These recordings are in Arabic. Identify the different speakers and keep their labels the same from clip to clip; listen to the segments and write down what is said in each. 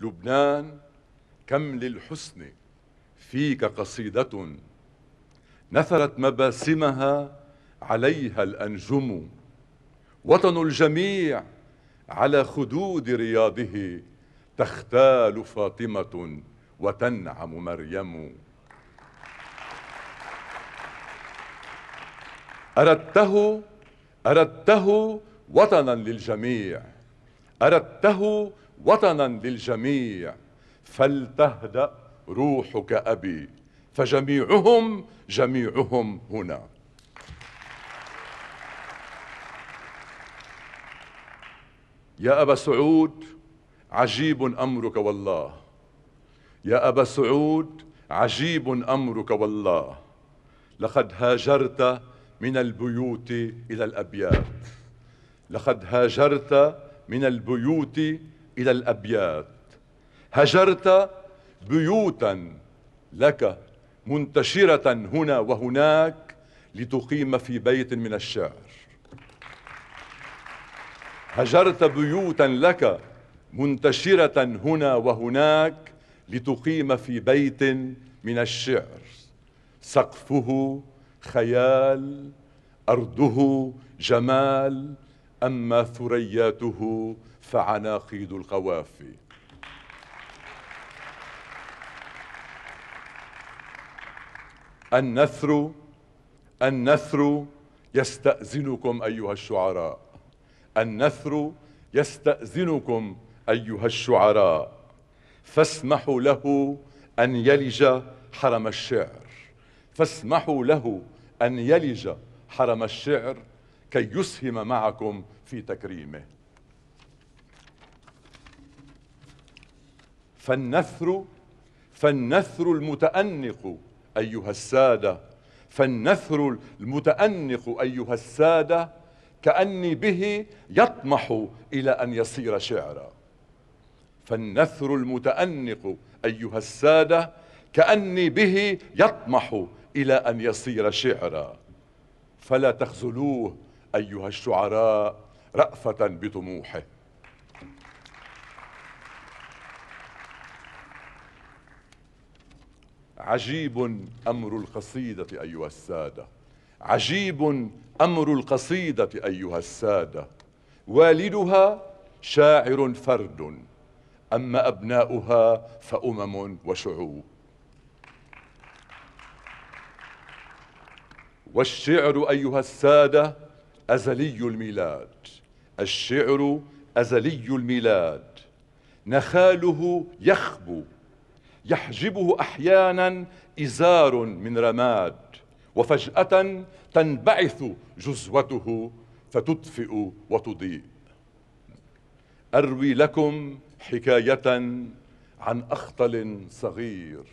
Speaker 1: لبنان كم للحسن فيك قصيدة نثرت مباسمها عليها الأنجم وطن الجميع على خدود رياضه تختال فاطمة وتنعم مريم أردته أردته وطنا للجميع أردته وطنا للجميع فلتهدأ روحك أبي فجميعهم جميعهم هنا يا أبا سعود عجيب أمرك والله يا أبا سعود عجيب أمرك والله لقد هاجرت من البيوت إلى الأبيات لقد هاجرت من البيوت إلى الأبيات هجرت بيوتا لك منتشرة هنا وهناك لتقيم في بيت من الشعر هجرت بيوتا لك منتشرة هنا وهناك لتقيم في بيت من الشعر سقفه خيال أرضه جمال أما ثرياته فعناقيد القوافي النثر النثر يستأذنكم أيها الشعراء النثر يستأذنكم أيها الشعراء فاسمحوا له أن يلج حرم الشعر فاسمحوا له أن يلج حرم الشعر كي يسهم معكم في تكريمه فالنثر فالنثر المتأنق أيها السادة فالنثر المتأنق أيها السادة كأني به يطمح إلى أن يصير شعرا فالنثر المتأنق أيها السادة كأني به يطمح إلى أن يصير شعرا فلا تخزلوه أيها الشعراء رأفة بطموحه عجيب أمر القصيدة أيها السادة عجيب أمر القصيدة أيها السادة والدها شاعر فرد أما أبناؤها فأمم وشعوب والشعر أيها السادة أزلي الميلاد الشعر أزلي الميلاد نخاله يخبو يحجبه أحيانا إزار من رماد وفجأة تنبعث جزوته فتدفئ وتضيء أروي لكم حكاية عن أخطل صغير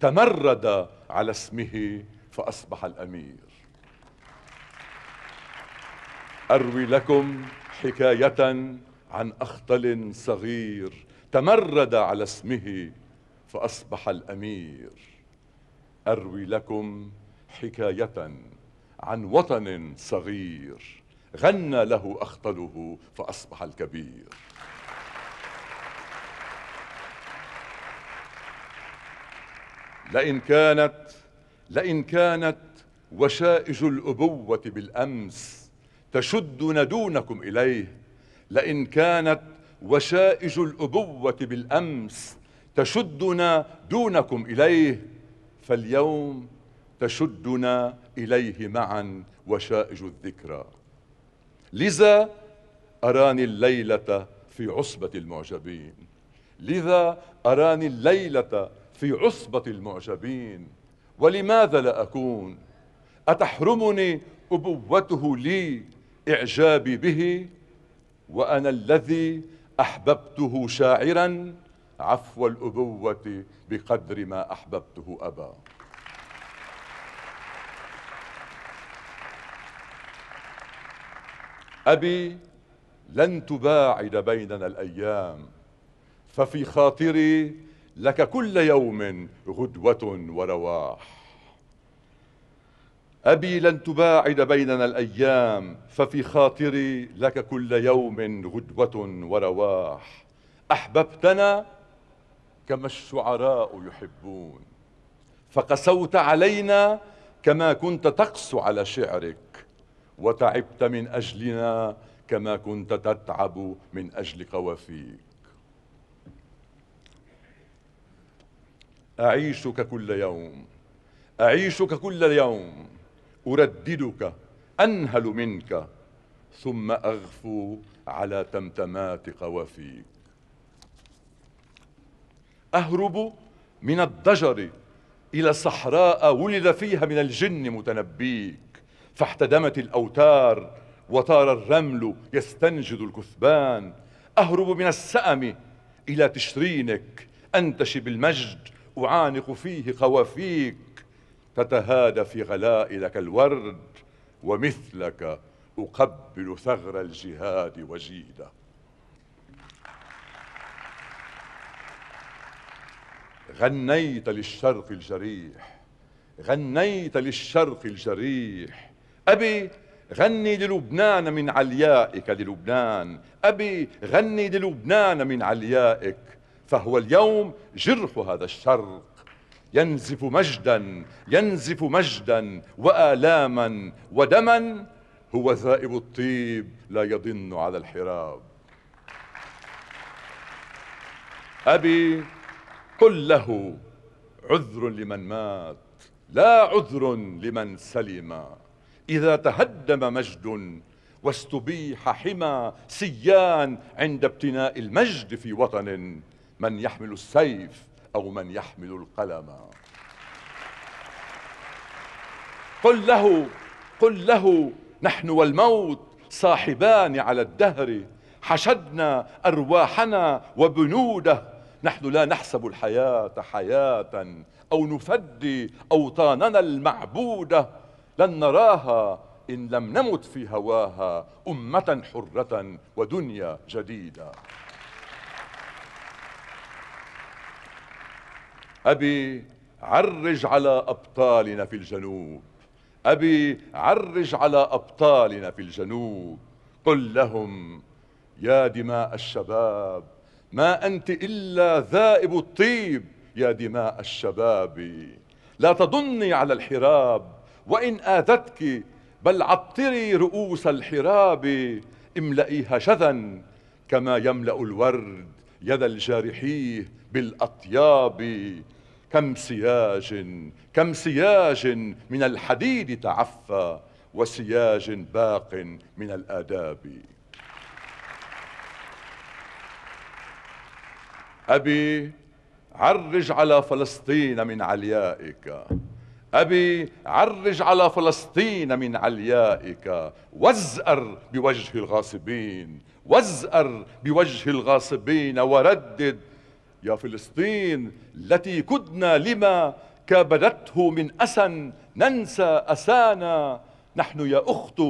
Speaker 1: تمرد على اسمه فأصبح الأمير أروي لكم حكاية عن أخطل صغير تمرد على اسمه فأصبح الأمير أروي لكم حكاية عن وطن صغير غنى له أخطله فأصبح الكبير لئن كانت لئن كانت وشائج الأبوة بالأمس تشدون دونكم إليه لئن كانت وشائج الأبوة بالأمس تشدنا دونكم إليه فاليوم تشدنا إليه معا وشائج الذكرى لذا أراني الليلة في عصبة المعجبين لذا أراني الليلة في عصبة المعجبين ولماذا لا أكون أتحرمني أبوته لي إعجابي به وأنا الذي أحببته شاعرا عفو الأبوة بقدر ما أحببته أبا أبي لن تباعد بيننا الأيام ففي خاطري لك كل يوم غدوة ورواح أبي لن تباعد بيننا الأيام ففي خاطري لك كل يوم غدوة ورواح أحببتنا كما الشعراء يحبون فقسوت علينا كما كنت تقسو على شعرك وتعبت من أجلنا كما كنت تتعب من أجل قوافيك أعيشك كل يوم أعيشك كل يوم أرددك أنهل منك ثم أغفو على تمتمات قوافيك أهرب من الضجر إلى صحراء ولد فيها من الجن متنبيك فاحتدمت الأوتار وطار الرمل يستنجد الكثبان أهرب من السأم إلى تشرينك أنتشي بالمجد أعانق فيه قوافيك تتهادى في غلائلك الورد ومثلك أقبل ثغر الجهاد وجيده غنيت للشرق الجريح غنيت للشرق الجريح أبي غني للبنان من عليائك للبنان أبي غني للبنان من عليائك فهو اليوم جرح هذا الشرق ينزف مجدا ينزف مجدا وآلاما ودما هو ذائب الطيب لا يضن على الحراب أبي قل له عذر لمن مات لا عذر لمن سلم إذا تهدم مجد واستبيح حمى سيان عند ابتناء المجد في وطن من يحمل السيف أو من يحمل القلم قل له قل له نحن والموت صاحبان على الدهر حشدنا أرواحنا وبنوده نحن لا نحسب الحياة حياة أو نفدي أوطاننا المعبودة لن نراها إن لم نمت في هواها أمة حرة ودنيا جديدة أبي عرج على أبطالنا في الجنوب أبي عرج على أبطالنا في الجنوب قل لهم يا دماء الشباب ما أنت إلا ذائب الطيب يا دماء الشباب لا تضني على الحراب وإن آذتك بل عطري رؤوس الحراب املئيها شذا كما يملأ الورد يد الجارحيه بالاطياب كم سياج كم سياج من الحديد تعفى وسياج باق من الاداب ابي عرج على فلسطين من عليائك أبي عرج على فلسطين من عليائك وازأر بوجه الغاصبين وازأر بوجه الغاصبين وردد يا فلسطين التي كدنا لما كابدته من أسى ننسى أسانا نحن يا أخت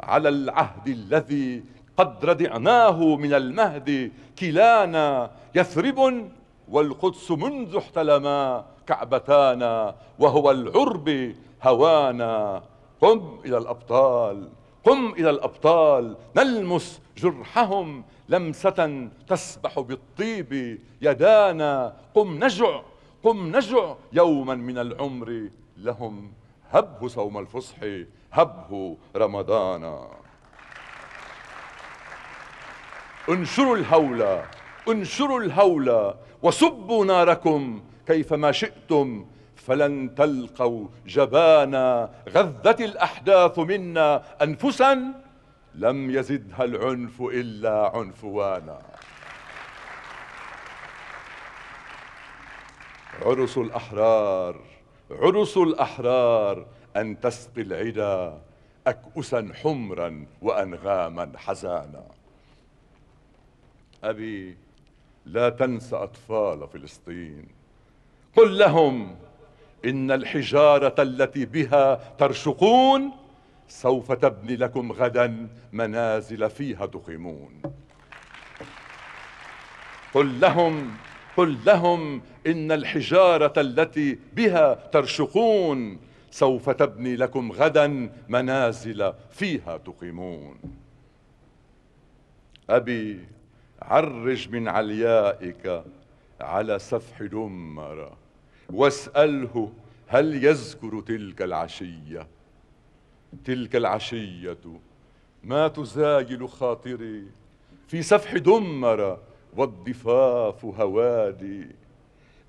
Speaker 1: على العهد الذي قد ردعناه من المهد كلانا يثرب والقدس منذ احتلما كعبتانا وهو العرب هوانا قم إلى الأبطال قم إلى الأبطال نلمس جرحهم لمسة تسبح بالطيب يدانا قم نجع قم نجع يوما من العمر لهم هبه صوم الفصح هبه رمضانا انشروا الهول انشروا الهول وسبوا ناركم كيفما شئتم فلن تلقوا جبانا غذت الأحداث منا أنفسا لم يزدها العنف إلا عنفوانا عرس الأحرار عرس الأحرار أن تسقي العدا أكؤسا حمرا وأنغاما حزانا أبي لا تنسى أطفال فلسطين قل لهم إن الحجارة التي بها ترشقون سوف تبني لكم غدا منازل فيها تقيمون قل لهم قل لهم إن الحجارة التي بها ترشقون سوف تبني لكم غدا منازل فيها تقيمون أبي عرج من عليائك على سفح دمره واسأله هل يذكر تلك العشية تلك العشية ما تزايل خاطري في سفح دمر والضفاف هوادي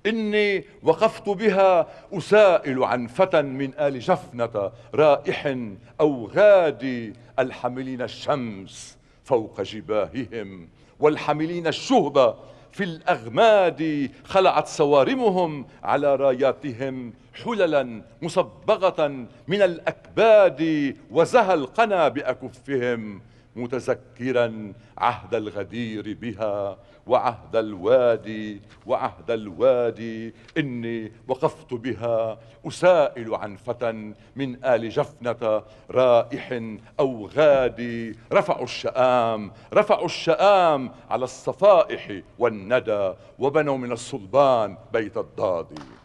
Speaker 1: إني وقفت بها أسائل عن فتى من آل جفنة رائح أو غادي الحاملين الشمس فوق جباههم والحاملين الشهب في الأغماد خلعت صوارمهم على راياتهم حللا مصبغة من الأكباد وزهى القنا بأكفهم متذكرا عهد الغدير بها وعهد الوادي وعهد الوادي إني وقفت بها أسائل عن فتى من آل جفنة رائح أو غادي رفعوا الشآم رفعوا الشآم على الصفائح والندى وبنوا من الصلبان بيت الضادي